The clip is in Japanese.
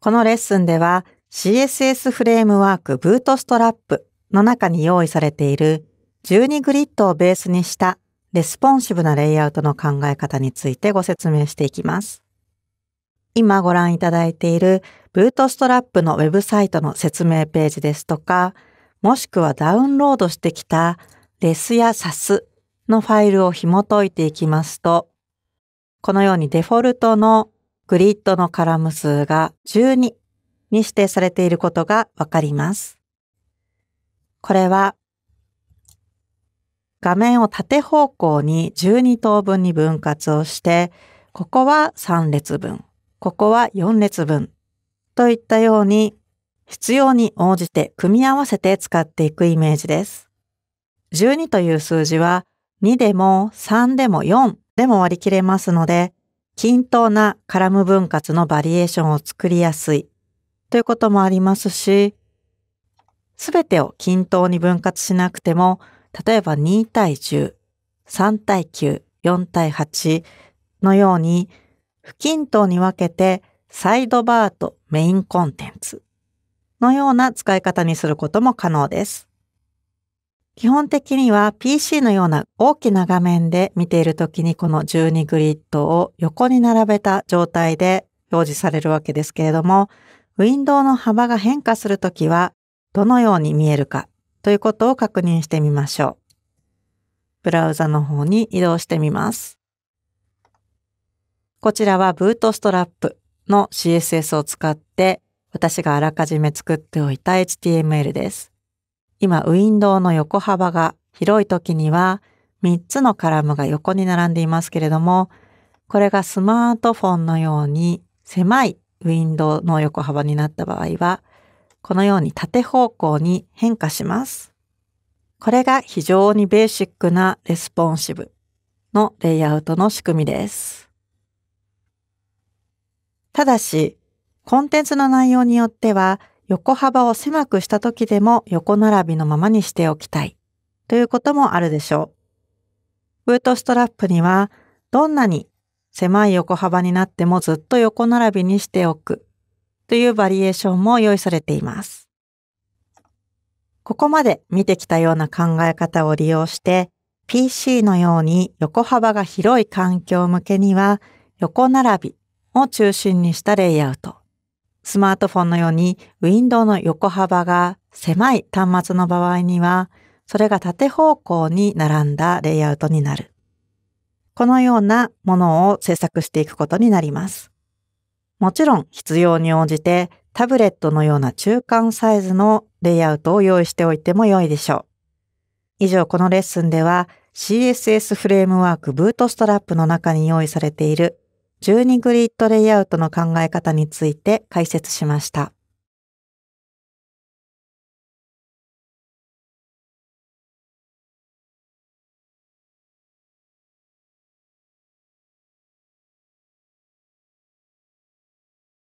このレッスンでは CSS フレームワークブートストラップの中に用意されている12グリッドをベースにしたレスポンシブなレイアウトの考え方についてご説明していきます。今ご覧いただいているブートストラップのウェブサイトの説明ページですとか、もしくはダウンロードしてきたレスやサスのファイルを紐解いていきますと、このようにデフォルトのグリッドのカラム数が12に指定されていることがわかります。これは画面を縦方向に12等分に分割をして、ここは3列分、ここは4列分といったように必要に応じて組み合わせて使っていくイメージです。12という数字は2でも3でも4でも割り切れますので、均等なカラム分割のバリエーションを作りやすいということもありますし、すべてを均等に分割しなくても、例えば2対10、3対9、4対8のように、不均等に分けてサイドバーとメインコンテンツのような使い方にすることも可能です。基本的には PC のような大きな画面で見ているときにこの12グリッドを横に並べた状態で表示されるわけですけれども、ウィンドウの幅が変化するときはどのように見えるかということを確認してみましょう。ブラウザの方に移動してみます。こちらはブートストラップの CSS を使って私があらかじめ作っておいた HTML です。今、ウィンドウの横幅が広い時には3つのカラムが横に並んでいますけれども、これがスマートフォンのように狭いウィンドウの横幅になった場合は、このように縦方向に変化します。これが非常にベーシックなレスポンシブのレイアウトの仕組みです。ただし、コンテンツの内容によっては横幅を狭くした時でも横並びのままにしておきたいということもあるでしょう。ブートストラップにはどんなに狭い横幅になってもずっと横並びにしておくというバリエーションも用意されています。ここまで見てきたような考え方を利用して PC のように横幅が広い環境向けには横並びを中心にしたレイアウト。スマートフォンのようにウィンドウの横幅が狭い端末の場合には、それが縦方向に並んだレイアウトになる。このようなものを制作していくことになります。もちろん必要に応じてタブレットのような中間サイズのレイアウトを用意しておいても良いでしょう。以上このレッスンでは CSS フレームワークブートストラップの中に用意されている12グリッドレイアウトの考え方について解説しました。